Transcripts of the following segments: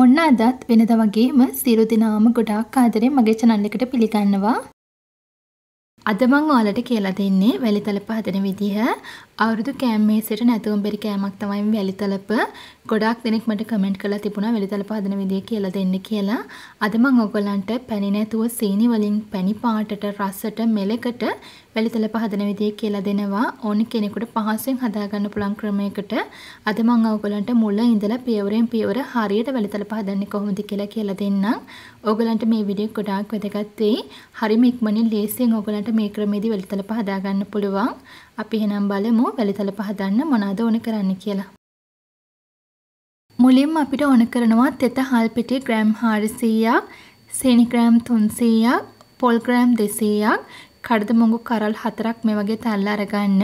ඔන්න අදත් වෙනද වගේම සියලු දෙනාම ගොඩාක් ආදරෙන් මගේ channel එකට පිළිගන්නවා. අද මම ඔයාලට කියලා දෙන්නේ වැලිතලප හදන විදිහ. අවුරුදු කෑම මේසෙට නැතුම් බෙරි කෑමක් තමයි වැලිතලප. ගොඩක් දෙනෙක් මට කමෙන්ට් කරලා තිබුණා වෙලිතල පහදන විදිය කියලා දෙන්න කියලා. අද මම ඔයගොල්ලන්ට පැණි නැතුව සීනි වලින් පැණි පාටට රසට මෙලකට වෙලිතල පහදන විදිය කියලා දෙනවා. ඕන කෙනෙකුට පහසෙන් හදාගන්න පුළුවන් ක්‍රමයකට අද මම ඔයගොල්ලන්ට මුල ඉඳලා පියවරෙන් පියවර හරියට වෙලිතල පහදන්නේ කොහොමද කියලා කියලා දෙන්නම්. ඔයගොල්ලන්ට මේ වීඩියෝ ගොඩාක් වැදගත් වෙයි. හරිම ඉක්මනින් ලේසියෙන් ඔයගොල්ලන්ට මේ ක්‍රමෙදි වෙලිතල පහදාගන්න පුළුවන්. අපි එහෙනම් බලමු වෙලිතල පහදන්න මොනවද ඕන කරන්න කියලා. මුලින්ම අපිට ඕන කරනවා තෙත හල් පිටි ග්‍රෑම් 400ක්, සෙනි ග්‍රෑම් 300ක්, පොල් ග්‍රෑම් 200ක්, කඩද මොඟු කරල් 4ක් මේ වගේ තැල්ල අරගන්න.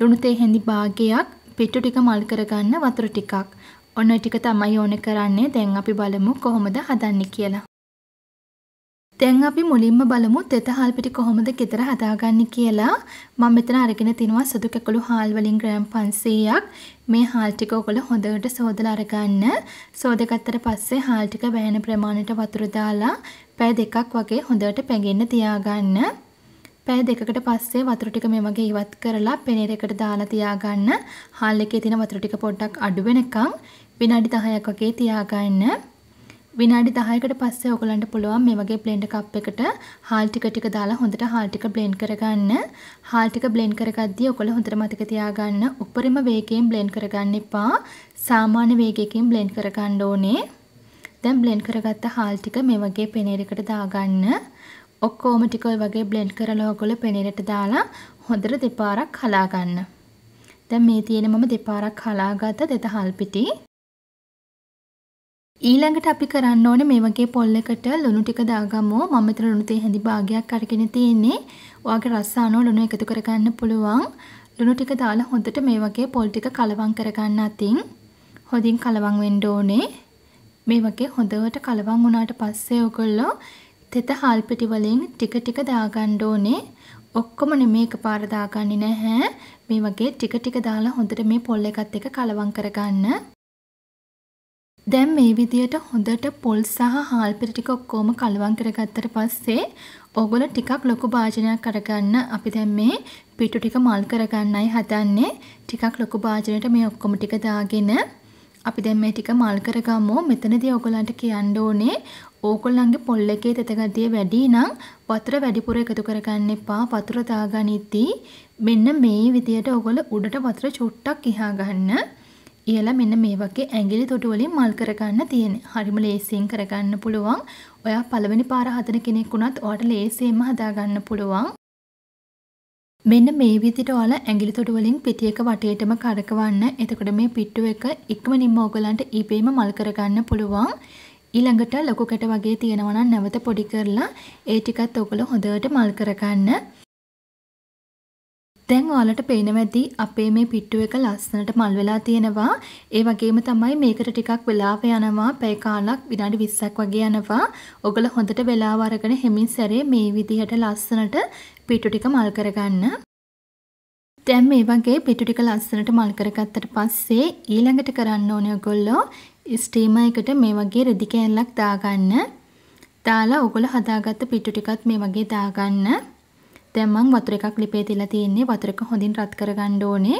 ලුණු තේ හැඳි භාගයක්, පිටු ටික මල් කරගන්න වතුර ටිකක්. ඔන්න ටික තමයි ඕන කරන්නේ. දැන් අපි බලමු කොහොමද හදන්නේ කියලා. දැන් අපි මුලින්ම බලමු තෙත හාල් පිටි කොහොමද ගෙදර හදාගන්නේ කියලා. මම මෙතන අරගෙන තිනවා සුදු කැකුළු හාල් වලින් ග්‍රෑම් 500ක්. මේ හාල් ටික ඔයගොල්ලෝ හොඳට සෝදලා අරගන්න. සෝදගත්තට පස්සේ හාල් ටික වැහෙන ප්‍රමාණයට වතුර දාලා පැය දෙකක් වගේ හොඳට පැගෙන්න තියාගන්න. පැය දෙකකට පස්සේ වතුර ටික මේ වගේ ඉවත් කරලා පෙනෙර එකට දාලා තියාගන්න. හාල් එකේ තියෙන වතුර ටික පොඩ්ඩක් අඩු වෙනකන් විනාඩි 10ක් වගේ තියාගන්න. විනාඩි 10කට පස්සේ ඔයගලන්ට පුළුවන් මේ වගේ බ්ලෙන්ඩර් කප් එකට හාල් ටික ටික දාලා හොඳට හාල් ටික බ්ලෙන්ඩ් කරගන්න. හාල් ටික බ්ලෙන්ඩ් කරගද්දී ඔයගොල්ලෝ හොඳට මතක තියාගන්න උපරිම වේගයෙන් බ්ලෙන්ඩ් කරගන්න එපා. සාමාන්‍ය වේගයකින් බ්ලෙන්ඩ් කරගන්න ඕනේ. දැන් බ්ලෙන්ඩ් කරගත්ත හාල් ටික මේ වගේ පෙනීරයකට දාගන්න. ඔක්කොම ටික ඔය වගේ බ්ලෙන්ඩ් කරලා ඔයගොල්ලෝ පෙනීරයට දාලා හොඳට දෙපාරක් හලා ගන්න. දැන් මේ තියෙන මම දෙපාරක් හලාගත්ත දෙත හල් පිටි ඊළඟට අපි කරන්න ඕනේ මේ වගේ පොල් එකට ලුණු ටික දාගමු. මම මෙතන ලුණු තේ හැඳි භාගයක් අරගෙන තියෙන්නේ. ඔයාගේ රස අනුව ලුණු එකතු කරගන්න පුළුවන්. ලුණු ටික දාලා හොඳට මේ වගේ පොල් ටික කලවම් කරගන්න අතින් හොඳින් කලවම් වෙන්න ඕනේ. මේ වගේ හොඳට කලවම් වුණාට පස්සේ ඔයගොල්ලෝ තෙත හාල් පිටි වලින් ටික ටික දාගන්න ඕනේ. ඔක්කොම නෙමේ එකපාර දාගන්නේ නැහැ. මේ වගේ ටික ටික දාලා හොඳට මේ පොල් එකත් එක්ක කලවම් කරගන්න. දැන් මේ විදියට හොඳට පොල් සහ හාල් පිටි ටික ඔක්කොම කලවම් කරගත්තට පස්සේ ඕගොල්ලෝ ටිකක් ලොකු භාජනයක් අරගන්න. අපි දැන් මේ පිටු ටික මල් කරගන්නයි හදන්නේ. ටිකක් ලොකු භාජනයට මේ ඔක්කොම ටික දාගෙන අපි දැන් මේ ටික මල් කරගමු. මෙතනදී ඕගොල්ලන්ට කියන්න ඕනේ ඕගොල්ලන්ගේ පොල් එකේ තෙත ගතිය වැඩි නම් වතුර වැඩිපුර එකතු කරගන්න එපා. වතුර දාගනිද්දී මෙන්න මේ විදියට ඕගොල්ලෝ උඩට වතුර චුට්ටක් ඉහා ගන්න. ඉයලා මෙන්න මේ වගේ ඇඟිලි තොටු වලින් මල් කරගන්න තියෙන. හරිම ලේසියෙන් කරගන්න පුළුවන්. ඔයා පළවෙනි පාර හදන කෙනෙක් වුණත් ඔයාට ලේසියෙන්ම හදාගන්න පුළුවන්. මෙන්න මේ විදිහට ඔයාලා ඇඟිලි තොටු වලින් පිටියක වටේටම කරකවන්න. එතකොට මේ පිට්ටු එක ඉක්මනින්ම ඕගලන්ට ඊපේම මල් කරගන්න පුළුවන්. ඊළඟට ලොකු කැට වගේ තියෙනවා නම් නැවත පොඩි කරලා ඒ ටිකත් ඔයගොල්ලෝ හොඳට මල් කරගන්න. දැන් ඔයාලට පේනවදී අපේ මේ පිට්ටු එක ලස්සනට මල් වෙලා තියෙනවා. ඒ වගේම තමයි මේකට ටිකක් වෙලාව යනවා. පැය කාලක් විනාඩි 20ක් වගේ යනවා. ඔගල හොඳට වෙලාව අරගෙන හෙමින් සැරේ මේ විදිහට ලස්සනට පිට්ටු ටික මල් කරගන්න. දැන් මේ වගේ පිටු ටික ලස්සනට මල් කරගත්තට පස්සේ ඊළඟට කරන්න ඕනේ ඔයගොල්ලෝ ස්ටීමර් එකට මේ වගේ රෙදි කෑල්ලක් දාගන්න. දාලා ඔයගොල්ලෝ හදාගත්ත පිටු ටිකත් මේ වගේ දාගන්න. දැන් මම වතුර එකක් ලිපේ තියලා තියෙන්නේ වතුර එක හොඳින් රත් කරගන්න ඕනේ.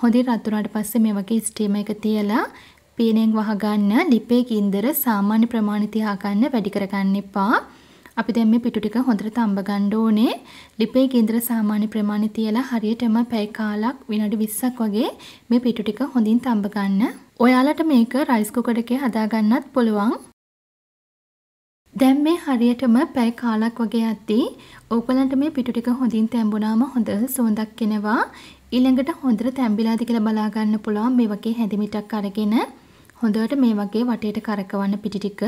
හොඳින් රත් වුණාට පස්සේ මේ වගේ ස්ටීම එක තියලා පීනෙන් වහගන්න ලිපේ ගින්දර සාමාන්‍ය ප්‍රමාණය තියා ගන්න වැඩි කරගන්න එපා. අපි දැන් මේ පිටු ටික හොඳට තඹ ගන්න ඕනේ. ලිපේ කේන්දර සාමාන්‍ය ප්‍රමාණය තියලා හරියටම පැය කාලක් විනාඩි 20ක් වගේ මේ පිටු ටික හොඳින් තඹ ගන්න. ඔයාලට මේක රයිස් කුකර් එකේ හදා ගන්නත් පුළුවන්. දැන් මේ හරියටම පැය කාලක් වගේ යද්දී ඕගලන්ට මේ පිටු ටික හොඳින් තැඹුණාම හොඳ සුවඳක් එනවා. ඊළඟට හොඳට තැඹිලාද කියලා බලා ගන්න පුළුවන් මේ වගේ හැදිමිටක් අරගෙන හොඳට මේ වගේ වටේට කරකවන්න පිටි ටික.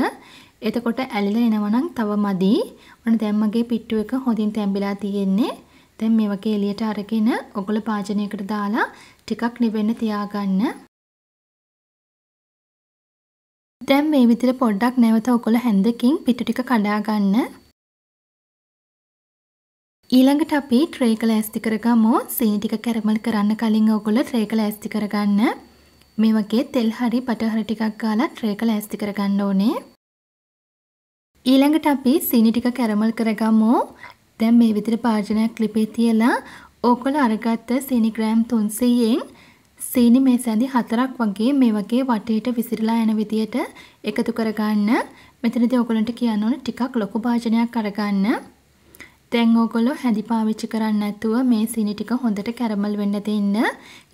එතකොට ඇලිලා එනවනම් තව මදි. ඔන්න දැන් මගේ පිට්ටු එක හොඳින් තැඹිලා තියෙන්නේ. දැන් මේ වගේ එළියට අරගෙන ඔගොල්ලෝ පාජනයකට දාලා ටිකක් නිවෙන්න තියාගන්න. දැන් මේ විදිහට පොඩ්ඩක් නැවත ඔකොල හැන්දකින් පිටු ටික කඩා ගන්න. ඊළඟට අපි ට්‍රේ එක ලෑස්ති කරගමු. සීනි ටික කැරමල් කරන්න කලින් ඔකොල ට්‍රේ එක ලෑස්ති කරගන්න. මේ වගේ තෙල් හරි බටර් හරි ටිකක් ගාලා ට්‍රේ එක ලෑස්ති කරගන්න ඕනේ. ඊළඟට අපි සීනි ටික කැරමල් කරගමු. දැන් මේ විදිහට භාජනයක් ලිපේ තියලා ඕකොල අරගත්ත සීනි ග්‍රෑම් 300න් සීනි මේ සැඳි හතරක් වගේ මේ වගේ වටේට විසිරලා යන විදියට එකතු කරගන්න. මෙතනදී ඔයගලන්ට කියන්න ඕන ටිකක් ලොකු භාජනයක් අරගන්න. දැන් ඕගොල්ලෝ හැඳි පාවිච්චි කරන්නේ නැතුව මේ සීනි ටික හොඳට කැරමල් වෙන්න දෙන්න.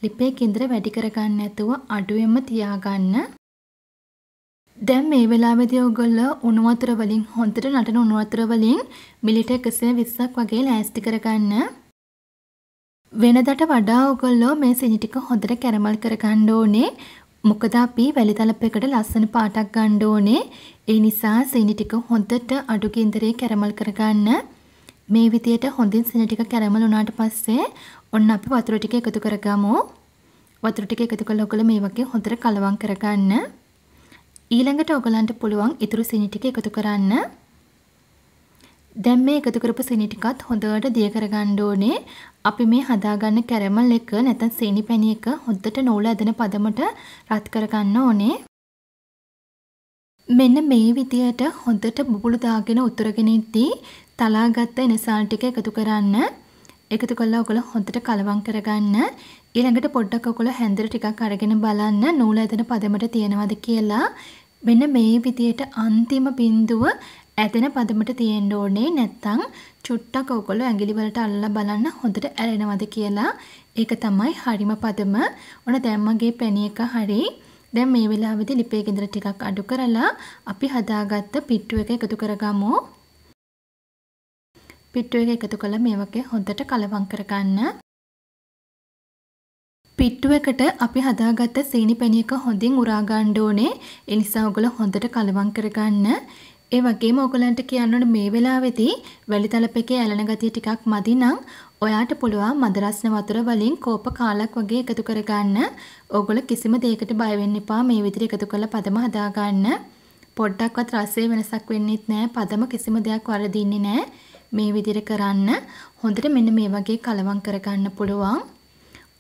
ලිපේ කේන්දර වැඩි කරගන්න නැතුව අඩුවෙන්ම තියාගන්න. දැන් මේ වෙලාවේදී ඕගොල්ලෝ උණු වතුර වලින් හොඳට නටන උණු වතුර වලින් මිලිට 120ක් වගේ ලෑස්ති කරගන්න. වෙනදට වඩා ඔයගොල්ලෝ මේ සෙනි ටික හොඳට කැරමල් කරගන්න ඕනේ. මොකද අපි වැලිතලපයකට ලස්සන පාටක් ගන්න ඕනේ. ඒ නිසා සෙනි ටික හොඳට අඩු ගින්දරේ කැරමල් කරගන්න. මේ විදියට හොඳින් සෙනි ටික කැරමල් වුණාට පස්සේ ඔන්න අපි වතුර ටික එකතු කරගමු. වතුර ටික එකතු කළා ඔයගොල්ලෝ මේ වගේ හොඳට කලවම් කරගන්න. ඊළඟට ඔයගලන්ට පුළුවන් ඉතුරු සෙනි ටික එකතු කරන්න. දැන් මේ එකතු කරපු සීනි ටිකත් හොඳට දිය කරගන්න ඕනේ. අපි මේ හදාගන්න කැරමල් එක නැත්නම් සීනි පැණි එක හොද්දට නූල ඇදෙන පදමට රත් කරගන්න ඕනේ. මෙන්න මේ විදියට හොද්දට බුබුලු දාගෙන උතුරගෙන ඉද්දී තලාගත්ත එනසාල් ටික එකතු කරන්න. එකතු කළා ඔකල හොද්දට කලවම් කරගන්න. ඊළඟට පොඩ්ඩක් ඔකල හැන්දර ටිකක් අරගෙන බලන්න නූල ඇදෙන පදමට තියෙනවද කියලා. මෙන්න මේ විදියට අන්තිම බිඳුව ඇදෙන පදමට තියෙන්න ඕනේ නැත්තම් චුට්ටක් ඔයගොල්ලෝ ඇඟිලි වලට අල්ලලා බලන්න හොඳට ඇරෙනවද කියලා. ඒක තමයි හරිම පදම. ඔන දැන් මගේ පැණි එක හරි. දැන් මේ වෙලාවේදී ලිපේ ගෙදර ටිකක් අඩු කරලා අපි හදාගත්ත පිට්ටු එක එකතු කරගමු. පිට්ටු එක එකතු කළා මේ වගේ හොඳට කලවම් කරගන්න. පිට්ටුවකට අපි හදාගත්ත සීනි පැණියක හොඳින් උරා ගන්න ඕනේ. ඒ නිසා ඔයගොල්ලෝ හොඳට කලවම් කරගන්න. ඒ වගේම ඔයගලන්ට කියන්න ඕනේ මේ වෙලාවේදී වැලිතලප එකේ ඇලෙන ගතිය ටිකක් මදි නම් ඔයාට පුළුවන් මදරස්න වතුර වලින් කෝප කාලක් වගේ එකතු කරගන්න. ඕගොල්ල කිසිම දෙයකට බය වෙන්න එපා. මේ විදිහට එකතු කරලා පදම හදාගන්න. පොඩ්ඩක්වත් රසයේ වෙනසක් වෙන්නෙත් නෑ. පදම කිසිම දෙයක් වරදින්නේ නෑ. මේ විදිහට කරන්න. හොඳට මෙන්න මේ වගේ කලවම් කරගන්න පුළුවන්.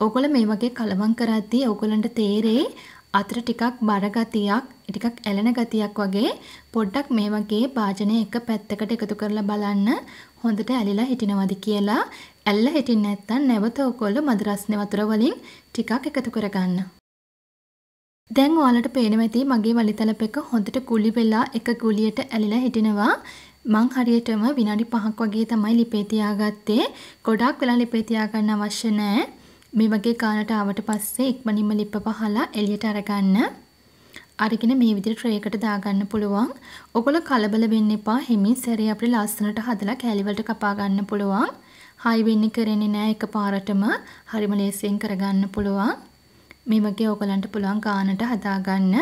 ඕගොල්ලෝ මේ වගේ කලවම් කරද්දී ඕගොල්ලන්ට තේරෙයි අතර ටිකක් බර ගතියක් ටිකක් ඇලෙන ගතියක් වගේ පොඩ්ඩක් මේ වගේ භාජනය එක පැත්තකට එකතු කරලා බලන්න හොඳට ඇලිලා හිටිනවද කියලා ඇල්ල හිටින්නේ නැත්නම් නැවත ඔකොල්ල මද රස්නේ වතුර වලින් ටිකක් එකතු කරගන්න. දැන් ඔයාලට පේනවා ඇති මගේ වලිතලප එක හොඳට කුලි වෙලා එක ගුලියට ඇලිලා හිටිනවා. මං හරියටම විනාඩි 5ක් වගේ තමයි ලිපේ තියාගත්තේ. ගොඩාක් වෙලා ලිපේ තියාගන්න අවශ්‍ය නැහැ. මේ වගේ ගානට ආවට පස්සේ ඉක්මනින්ම ලිප පහලා එළියට අරගන්න. අරගෙන මේ විදිහට ට්‍රේ එකට දාගන්න පුළුවන්. ඔගොල්ලෝ කලබල වෙන්න එපා. හිමින් සැරේ අපිට ලස්සනට හදලා කෑලි වලට කපා ගන්න පුළුවන්. හයි වෙන්නේ කරන්නේ නැහැ එකපාරටම. හරිම ලේසියෙන් කරගන්න පුළුවන්. මේ වගේ ඔයගලන්ට පුළුවන් ගානට හදාගන්න.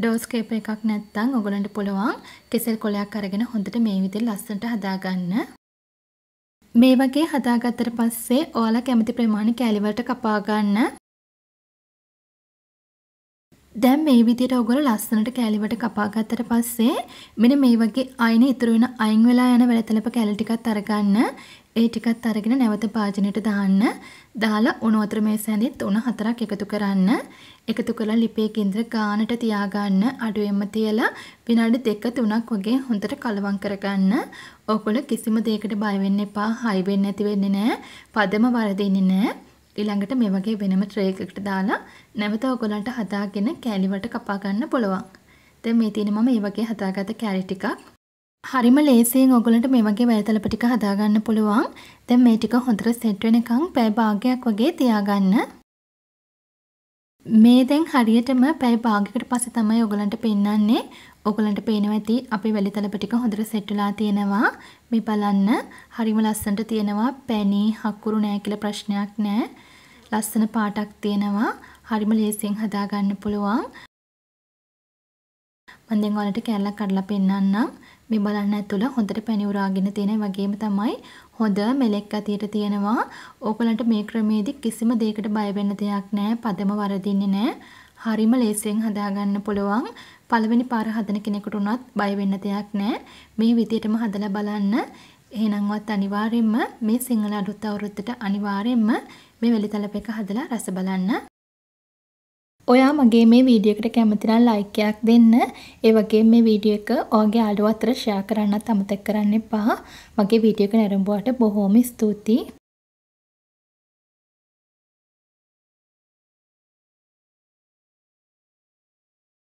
ඩෝස්කේප් එකක් නැත්නම් ඔයගලන්ට පුළුවන් කෙසෙල් කොලයක් අරගෙන හොඳට මේ විදිහට ලස්සනට හදාගන්න. මේ වගේ හදාගත්තට පස්සේ ඔයාලා කැමති ප්‍රමාණය කෑලි වලට කපා ගන්න. දැන් මේ විදිහට ඔයගොල්ලෝ ලස්සනට කෑලිවට කපා ගත්තට පස්සේ මෙන්න මේ වගේ අයින ඉතුරු වෙන අයින් වෙලා යන වැලතලප කෑලි ටිකත් අරගන්න. ඒ ටිකත් අරගෙන නැවත භාජනයට දාන්න. දාලා උණු වතුර මේසැනිත් උණු හතරක් එකතු කරන්න. එකතු කරලා ලිපේ කේන්ද්‍ර ගානට තියාගන්න. අඩුවෙන්ම තියලා විනාඩි 2-3ක් වගේ හොඳට කලවම් කරගන්න. ඕගොල්ලෝ කිසිම දෙයකට බය වෙන්න එපා. හයි වෙන්නේ නැති වෙන්නේ නැහැ. පදම වරදින්නේ නැහැ. ඊළඟට මේ වගේ වෙනම ට්‍රේ එකකට දාලා නැවත ඔයගොල්ලන්ට හදාගෙන කෑලිවට කපා ගන්න පුළුවන්. දැන් මේ තියෙන මම මේ වගේ හදාගත්ත කෑලි ටිකක්. හරිම ලේසියෙන් ඔයගොල්ලන්ට මේ වගේ වැයතලප ටික හදාගන්න පුළුවන්. දැන් මේ ටික හොඳට සෙට් වෙනකන් පැය භාගයක් වගේ තියාගන්න. මේ දැන් හරියටම පැය භාගයකට පස්සේ තමයි ඔයගලන්ට පෙන්වන්නේ ඔයගලන්ට පේනවා ඇති අපේ වැලිතලප ටික හොඳට සෙට් වෙලා තියෙනවා. මේ බලන්න හරිම ලස්සනට තියෙනවා. පැණි හකුරු නෑ කියලා ප්‍රශ්නයක් නෑ. ලස්සන පාටක් තියෙනවා. හරිම ලේසියෙන් හදාගන්න පුළුවන්. මම දැන් ඔයාලට කැල්ලක් කඩලා පෙන්නන්නම්. මේ බලන්න ඇතුළ හොඳට පැණි උරාගෙන තියෙන වගේම තමයි හොඳ මෙලෙක් අතියට තියෙනවා. ඕගලන්ට මේ ක්‍රමයේදී කිසිම දෙයකට බය වෙන්න දෙයක් නැහැ. පදම වරදින්නේ නැහැ. හරිම ලේසියෙන් හදාගන්න පුළුවන්. පළවෙනි පාර හදන කෙනෙකුට උනත් බය වෙන්න දෙයක් නැහැ. මේ විදියටම හදලා බලන්න. එහෙනම්වත් අනිවාර්යයෙන්ම මේ සිංහල අලුත් අවුරුද්දට අනිවාර්යයෙන්ම මේ වෙලිතලප එක හදලා රස බලන්න. ඔයා මගේ මේ වීඩියෝ එකට කැමති නම් ලයික් එකක් දෙන්න. ඒ වගේම මේ වීඩියෝ එක ඔයාගේ යාළුවෝ අතර ෂෙයා කරන්නත් අමතක කරන්න එපා. මගේ වීඩියෝ එක නැරඹුවාට බොහොම ස්තුතියි.